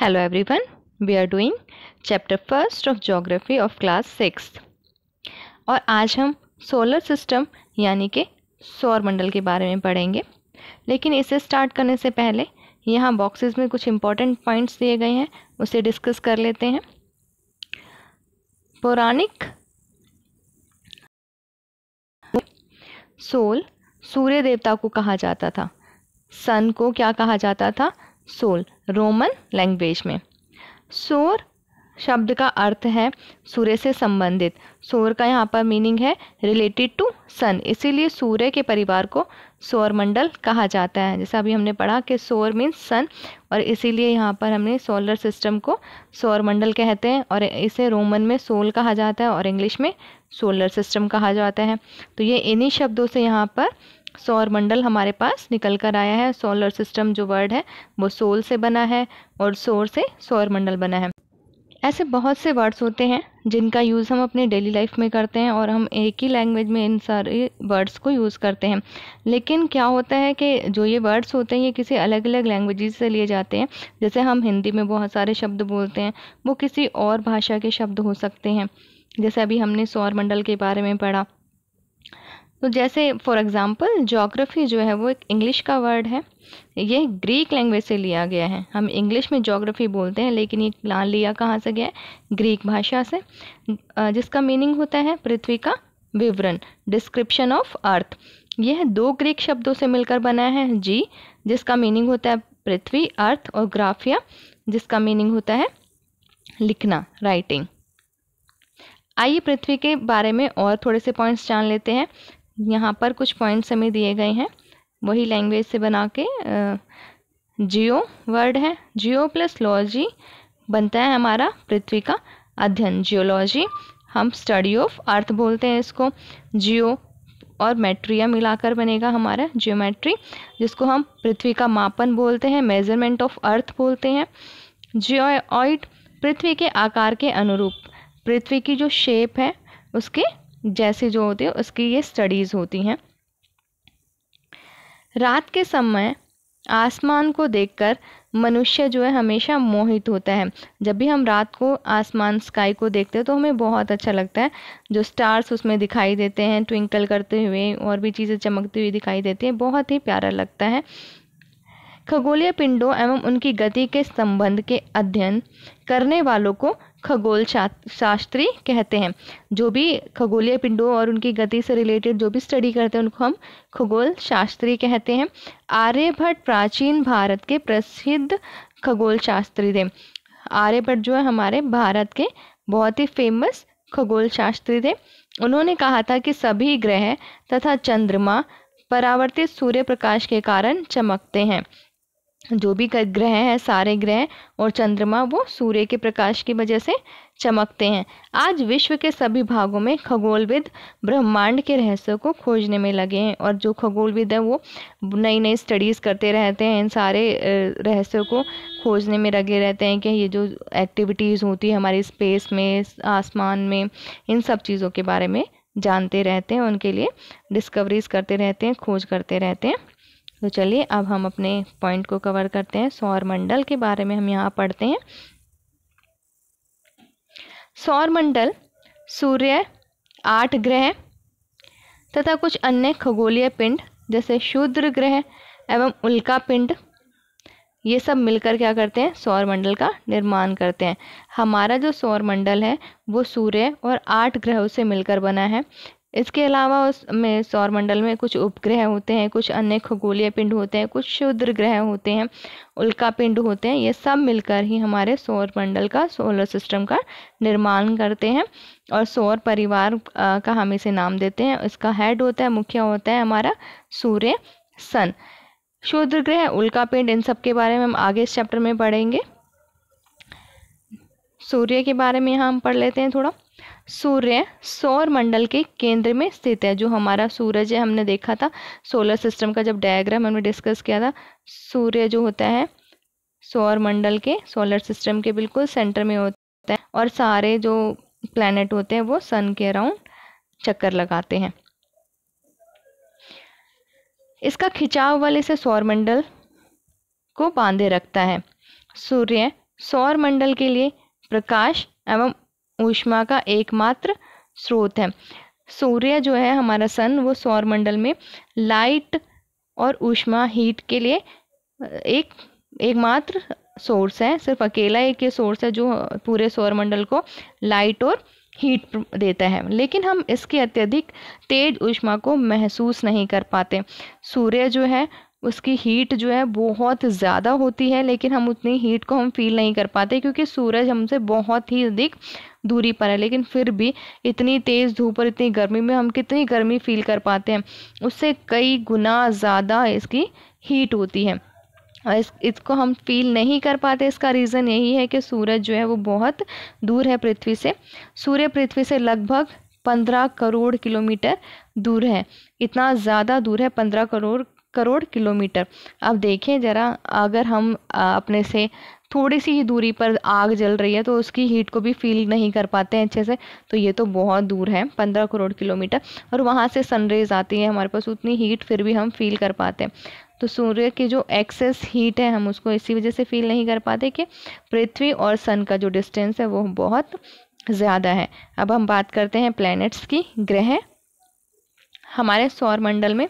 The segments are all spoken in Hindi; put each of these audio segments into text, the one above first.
Hello everyone, we are doing chapter first of geography of class six और आज हम सोलर सिस्टम यानी कि सौर मंडल के बारे में पढ़ेंगे लेकिन इसे स्टार्ट करने से पहले यहाँ बॉक्सेस में कुछ इम्पोर्टेंट पॉइंट्स दिए गए हैं उसे डिस्कस कर लेते हैं पौराणिक सोल सूर्य देवता को कहा जाता था सन को क्या कहा जाता था सोल रोमन लैंग्वेज में सोर शब्द का अर्थ है सूर्य से संबंधित सोर का यहाँ पर मीनिंग है रिलेटेड टू सन इसीलिए सूर्य के परिवार को सौर मंडल कहा जाता है जैसा अभी हमने पढ़ा कि सोर मीन्स सन और इसीलिए यहाँ पर हमने सोलर सिस्टम को सौर मंडल कहते हैं और इसे रोमन में सोल कहा जाता है और इंग्लिश में सोलर सिस्टम कहा जाता है तो ये इन्हीं शब्दों से यहाँ पर सौर मंडल हमारे पास निकल कर आया है सोलर सिस्टम जो वर्ड है वो सोल से बना है और सोर से सौर मंडल बना है ऐसे बहुत से वर्ड्स होते हैं जिनका यूज़ हम अपने डेली लाइफ में करते हैं और हम एक ही लैंग्वेज में इन सारे वर्ड्स को यूज़ करते हैं लेकिन क्या होता है कि जो ये वर्ड्स होते हैं ये किसी अलग अलग लैंग्वेज से लिए जाते हैं जैसे हम हिंदी में बहुत सारे शब्द बोलते हैं वो किसी और भाषा के शब्द हो सकते हैं जैसे अभी हमने सौर मंडल के बारे में पढ़ा तो जैसे फॉर एग्ज़ाम्पल जोग्राफ़ी जो है वो एक इंग्लिश का वर्ड है ये ग्रीक लैंग्वेज से लिया गया है हम इंग्लिश में जोग्राफ़ी बोलते हैं लेकिन ये ला लिया कहाँ से गया है ग्रीक भाषा से जिसका मीनिंग होता है पृथ्वी का विवरण डिस्क्रिप्शन ऑफ अर्थ यह दो ग्रीक शब्दों से मिलकर बना है जी जिसका मीनिंग होता है पृथ्वी अर्थ और ग्राफिया जिसका मीनिंग होता है लिखना राइटिंग आइए पृथ्वी के बारे में और थोड़े से पॉइंट्स जान लेते हैं यहाँ पर कुछ पॉइंट्स हमें दिए गए हैं वही लैंग्वेज से बना के जियो वर्ड है जियो प्लस लॉजी बनता है हमारा पृथ्वी का अध्ययन जियोलॉजी हम स्टडी ऑफ अर्थ बोलते हैं इसको जियो और मैट्रिया मिलाकर बनेगा हमारा जियोमेट्री जिसको हम पृथ्वी का मापन बोलते हैं मेजरमेंट ऑफ अर्थ बोलते हैं जियोइड पृथ्वी के आकार के अनुरूप पृथ्वी की जो शेप है उसके जैसे जो होती है उसकी ये स्टडीज़ होती हैं रात के समय आसमान को देखकर मनुष्य जो है हमेशा मोहित होता है जब भी हम रात को आसमान स्काई को देखते हैं तो हमें बहुत अच्छा लगता है जो स्टार्स उसमें दिखाई देते हैं ट्विंकल करते हुए और भी चीज़ें चमकती हुई दिखाई देती हैं बहुत ही प्यारा लगता है खगोलीय पिंडों एवं उनकी गति के संबंध के अध्ययन करने वालों को खगोल शास्त्री कहते हैं जो भी खगोलीय पिंडों और उनकी गति से रिलेटेड जो भी स्टडी करते हैं उनको हम खगोल शास्त्री कहते हैं आर्यभट्ट प्राचीन भारत के प्रसिद्ध खगोल शास्त्री थे आर्यभट्ट जो है हमारे भारत के बहुत ही फेमस खगोल शास्त्री थे उन्होंने कहा था कि सभी ग्रह तथा चंद्रमा परावर्तित सूर्य प्रकाश के कारण चमकते हैं जो भी ग्रह हैं सारे ग्रह और चंद्रमा वो सूर्य के प्रकाश की वजह से चमकते हैं आज विश्व के सभी भागों में खगोलविद ब्रह्मांड के रहस्यों को खोजने में लगे हैं और जो खगोलविद है वो नई नई स्टडीज़ करते रहते हैं इन सारे रहस्यों को खोजने में लगे रहते हैं कि ये जो एक्टिविटीज़ होती है हमारी स्पेस में आसमान में इन सब चीज़ों के बारे में जानते रहते हैं उनके लिए डिस्कवरीज करते रहते हैं खोज करते रहते हैं तो चलिए अब हम अपने पॉइंट को कवर करते हैं सौर मंडल के बारे में हम यहाँ पढ़ते हैं सौर मंडल सूर्य आठ ग्रह तथा कुछ अन्य खगोलीय पिंड जैसे शूद्र ग्रह एवं उल्का पिंड ये सब मिलकर क्या करते हैं सौर मंडल का निर्माण करते हैं हमारा जो सौर मंडल है वो सूर्य और आठ ग्रहों से मिलकर बना है इसके अलावा उसमें सौरमंडल में कुछ उपग्रह होते हैं कुछ अन्य खगोलीय पिंड होते हैं कुछ क्षुद्र ग्रह होते हैं उल्का पिंड होते हैं ये सब मिलकर ही हमारे सौरमंडल का सोलर सिस्टम का निर्माण करते हैं और सौर परिवार का हम इसे नाम देते हैं इसका हेड होता है मुख्य होता है हमारा सूर्य सन क्षुद्र ग्रह उल्का पिंड इन सब के बारे में हम आगे इस चैप्टर में पढ़ेंगे सूर्य के बारे में यहाँ हम पढ़ लेते हैं थोड़ा सूर्य सौर मंडल के केंद्र में स्थित है जो हमारा सूरज है हमने देखा था सोलर सिस्टम का जब डायग्राम हमने डिस्कस किया था सूर्य जो होता है सौर मंडल के सोलर सिस्टम के बिल्कुल सेंटर में होता है और सारे जो प्लैनेट होते हैं वो सन के अराउंड चक्कर लगाते हैं इसका खिंचाव वाले से सौरमंडल को बांधे रखता है सूर्य सौर मंडल के लिए प्रकाश एवं ऊष्मा का एकमात्र स्रोत है सूर्य जो है हमारा सन वो सौरमंडल में लाइट और ऊष्मा हीट के लिए एक एकमात्र सोर्स है सिर्फ अकेला एक ये सोर्स है जो पूरे सौरमंडल को लाइट और हीट देता है लेकिन हम इसके अत्यधिक तेज ऊष्मा को महसूस नहीं कर पाते सूर्य जो है उसकी हीट जो है बहुत ज़्यादा होती है लेकिन हम उतनी हीट को हम फील नहीं कर पाते क्योंकि सूरज हमसे बहुत ही अधिक दूरी पर है लेकिन फिर भी इतनी तेज़ धूप और इतनी गर्मी में हम कितनी गर्मी फील कर पाते हैं उससे कई गुना ज़्यादा इसकी हीट होती है और इस इसको हम फील नहीं कर पाते इसका रीज़न यही है कि सूरज जो है वो बहुत दूर है पृथ्वी से सूर्य पृथ्वी से लगभग पंद्रह करोड़ किलोमीटर दूर है इतना ज़्यादा दूर है पंद्रह करोड़ करोड़ किलोमीटर अब देखें ज़रा अगर हम अपने से थोड़ी सी ही दूरी पर आग जल रही है तो उसकी हीट को भी फील नहीं कर पाते हैं अच्छे से तो ये तो बहुत दूर है पंद्रह करोड़ किलोमीटर और वहाँ से सनरेज आती है हमारे पास उतनी हीट फिर भी हम फील कर पाते हैं तो सूर्य की जो एक्सेस हीट है हम उसको इसी वजह से फील नहीं कर पाते कि पृथ्वी और सन का जो डिस्टेंस है वो बहुत ज़्यादा है अब हम बात करते हैं प्लैनेट्स की ग्रह हमारे सौरमंडल में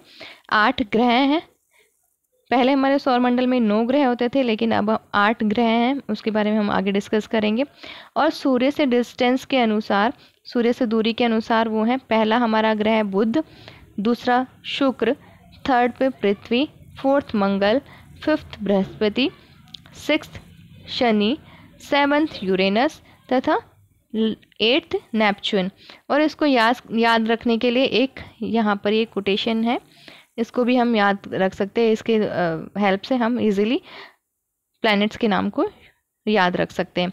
आठ ग्रह हैं पहले हमारे सौरमंडल में नौ ग्रह होते थे लेकिन अब आठ ग्रह हैं उसके बारे में हम आगे डिस्कस करेंगे और सूर्य से डिस्टेंस के अनुसार सूर्य से दूरी के अनुसार वो हैं पहला हमारा ग्रह बुध दूसरा शुक्र थर्ड पे पृथ्वी फोर्थ मंगल फिफ्थ बृहस्पति सिक्स शनि सेवन्थ यूरेनस तथा एट्थ नेपच्यून और इसको याद याद रखने के लिए एक यहाँ पर ये कोटेशन है इसको भी हम याद रख सकते हैं इसके हेल्प से हम इजीली प्लैनेट्स के नाम को याद रख सकते हैं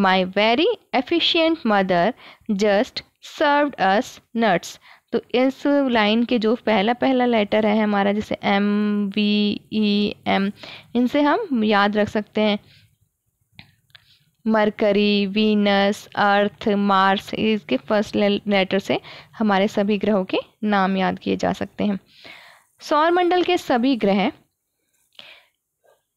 my very efficient mother just served us nuts तो इस लाइन के जो पहला पहला लेटर है हमारा जैसे एम वी ई एम इनसे हम याद रख सकते हैं मरकरी वीनस अर्थ मार्स इसके फर्स्ट लेटर से हमारे सभी ग्रहों के नाम याद किए जा सकते हैं सौरमंडल के सभी ग्रह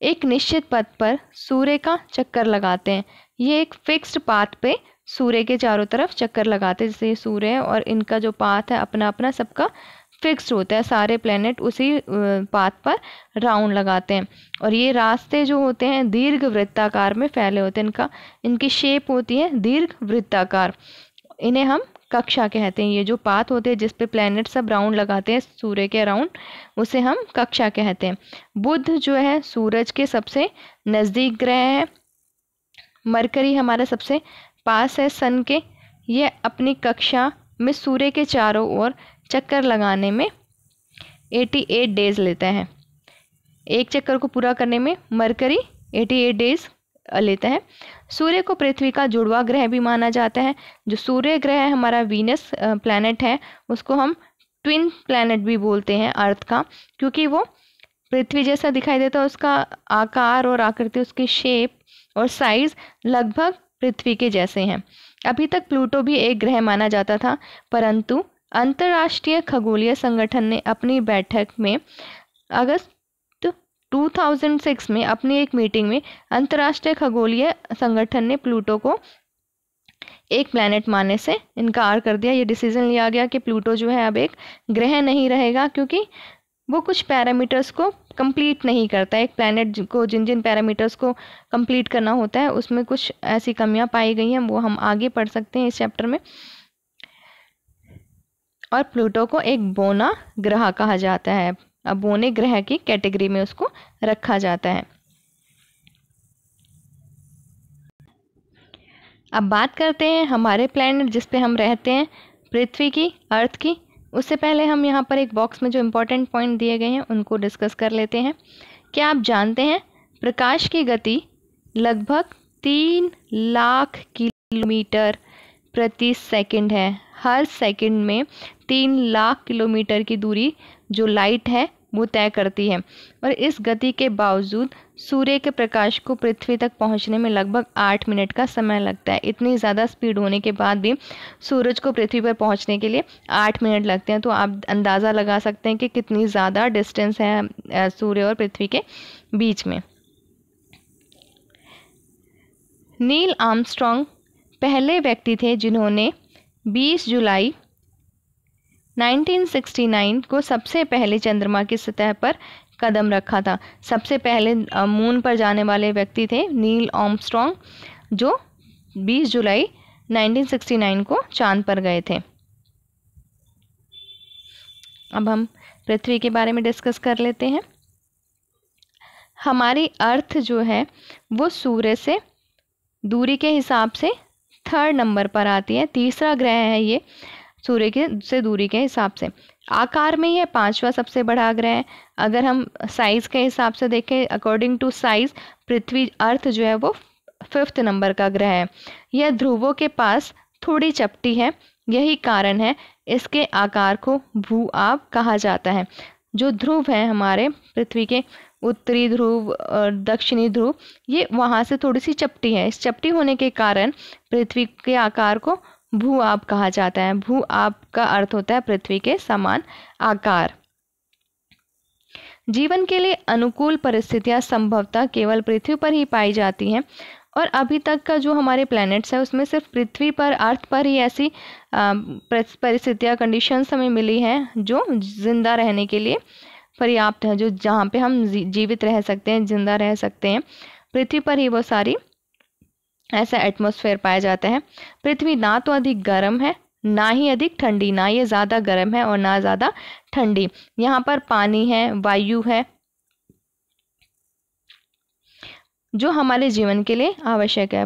एक निश्चित पथ पर सूर्य का चक्कर लगाते हैं ये एक फिक्स्ड पाथ पे सूर्य के चारों तरफ चक्कर लगाते हैं जैसे सूर्य और इनका जो पाथ है अपना अपना सबका फिक्स्ड होता है सारे प्लेनेट उसी पाथ पर राउंड लगाते हैं और ये रास्ते जो होते हैं दीर्घ वृत्ताकार में फैले होते हैं इनका इनकी शेप होती है दीर्घ वृत्ताकार इन्हें हम कक्षा कहते हैं ये जो पाथ होते हैं जिस पे प्लैनेट सब राउंड लगाते हैं सूर्य के राउंड उसे हम कक्षा कहते हैं बुध जो है सूरज के सबसे नज़दीक ग्रह है मरकरी हमारा सबसे पास है सन के ये अपनी कक्षा में सूर्य के चारों ओर चक्कर लगाने में 88 डेज लेता है एक चक्कर को पूरा करने में मरकरी 88 डेज लेता है सूर्य को पृथ्वी का जुड़वा ग्रह भी माना जाता है जो सूर्य ग्रह हमारा वीनस प्लैनेट है उसको हम ट्विन प्लैनेट भी बोलते हैं अर्थ का क्योंकि वो पृथ्वी जैसा दिखाई देता है उसका आकार और आकृति उसकी शेप और साइज़ लगभग पृथ्वी के जैसे हैं अभी तक प्लूटो भी एक ग्रह माना जाता था परंतु अंतर्राष्ट्रीय खगोलीय संगठन ने अपनी बैठक में अगस्त 2006 में अपनी एक मीटिंग में अंतर्राष्ट्रीय खगोलीय संगठन ने प्लूटो को एक प्लानट मानने से इनकार कर दिया ये डिसीजन लिया गया कि प्लूटो जो है अब एक ग्रह नहीं रहेगा क्योंकि वो कुछ पैरामीटर्स को कंप्लीट नहीं करता एक प्लैनेट को जिन जिन पैरामीटर्स को कंप्लीट करना होता है उसमें कुछ ऐसी कमियां पाई गई हैं वो हम आगे पढ़ सकते हैं इस चैप्टर में और प्लूटो को एक बोना ग्रह कहा जाता है अब बोने ग्रह की कैटेगरी में उसको रखा जाता है अब बात करते हैं हमारे प्लैनेट जिस पे हम रहते हैं पृथ्वी की अर्थ की उससे पहले हम यहाँ पर एक बॉक्स में जो इम्पोर्टेंट पॉइंट दिए गए हैं उनको डिस्कस कर लेते हैं क्या आप जानते हैं प्रकाश की गति लगभग तीन लाख किलोमीटर प्रति सेकंड है हर सेकंड में तीन लाख किलोमीटर की दूरी जो लाइट है वो तय करती है और इस गति के बावजूद सूर्य के प्रकाश को पृथ्वी तक पहुंचने में लगभग आठ मिनट का समय लगता है इतनी ज़्यादा स्पीड होने के बाद भी सूरज को पृथ्वी पर पहुंचने के लिए आठ मिनट लगते हैं तो आप अंदाज़ा लगा सकते हैं कि कितनी ज़्यादा डिस्टेंस है सूर्य और पृथ्वी के बीच में नील आर्मस्ट्रॉन्ग पहले व्यक्ति थे जिन्होंने 20 जुलाई 1969 को सबसे पहले चंद्रमा की सतह पर कदम रखा था सबसे पहले मून पर जाने वाले व्यक्ति थे नील ओमस्ट्रॉन्ग जो 20 जुलाई 1969 को चांद पर गए थे अब हम पृथ्वी के बारे में डिस्कस कर लेते हैं हमारी अर्थ जो है वो सूर्य से दूरी के हिसाब से थर्ड नंबर पर आती है तीसरा ग्रह है ये सूर्य के से दूरी के हिसाब से आकार में यह पांचवा सबसे बड़ा ग्रह है अगर हम साइज़ के हिसाब से देखें अकॉर्डिंग टू साइज़ पृथ्वी अर्थ जो है वो फिफ्थ नंबर का ग्रह है यह ध्रुवों के पास थोड़ी चपटी है यही कारण है इसके आकार को भू आब कहा जाता है जो ध्रुव है हमारे पृथ्वी के उत्तरी ध्रुव और दक्षिणी ध्रुव ये वहाँ से थोड़ी सी चपटी है इस चपटी होने के कारण पृथ्वी के आकार को भू आप कहा जाता है भू आप का अर्थ होता है पृथ्वी के समान आकार जीवन के लिए अनुकूल परिस्थितियां संभवतः केवल पृथ्वी पर ही पाई जाती हैं और अभी तक का जो हमारे प्लैनेट्स है उसमें सिर्फ पृथ्वी पर अर्थ पर ही ऐसी परिस्थितियां कंडीशंस हमें मिली हैं जो जिंदा रहने के लिए पर्याप्त है जो जहाँ पे हम जीवित रह सकते हैं जिंदा रह सकते हैं पृथ्वी पर ही वो सारी ऐसा एटमोसफेयर पाया जाता है पृथ्वी ना तो अधिक गर्म है ना ही अधिक ठंडी ना ये ज़्यादा गर्म है और ना ज़्यादा ठंडी यहाँ पर पानी है वायु है जो हमारे जीवन के लिए आवश्यक है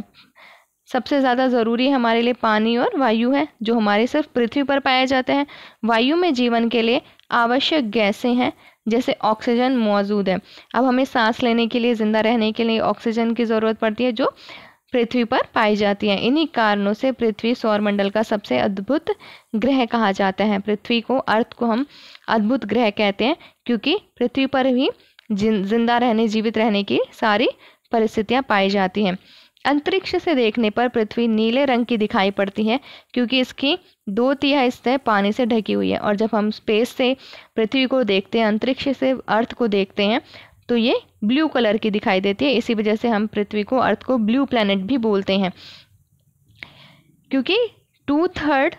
सबसे ज़्यादा ज़रूरी हमारे लिए पानी और वायु है जो हमारे सिर्फ पृथ्वी पर पाए जाते हैं वायु में जीवन के लिए आवश्यक गैसें हैं जैसे ऑक्सीजन मौजूद है अब हमें सांस लेने के लिए ज़िंदा रहने के लिए ऑक्सीजन की ज़रूरत पड़ती है जो पृथ्वी पर पाई जाती हैं इन्हीं कारणों से पृथ्वी सौरमंडल का सबसे अद्भुत ग्रह कहा जाता है पृथ्वी को अर्थ को हम अद्भुत ग्रह कहते हैं क्योंकि पृथ्वी पर ही जिंदा रहने जीवित रहने की सारी परिस्थितियाँ पाई जाती हैं अंतरिक्ष से देखने पर पृथ्वी नीले रंग की दिखाई पड़ती है क्योंकि इसकी दो तिहाई सतह पानी से ढकी हुई है और जब हम स्पेस से पृथ्वी को देखते हैं अंतरिक्ष से अर्थ को देखते हैं तो ये ब्लू कलर की दिखाई देती है इसी वजह से हम पृथ्वी को अर्थ को ब्लू प्लैनेट भी बोलते हैं क्योंकि टू थर्ड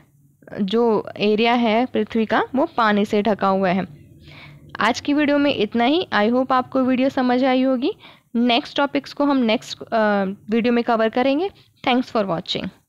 जो एरिया है पृथ्वी का वो पानी से ढका हुआ है आज की वीडियो में इतना ही आई होप आपको वीडियो समझ आई होगी नेक्स्ट टॉपिक्स को हम नेक्स्ट वीडियो में कवर करेंगे थैंक्स फॉर वॉचिंग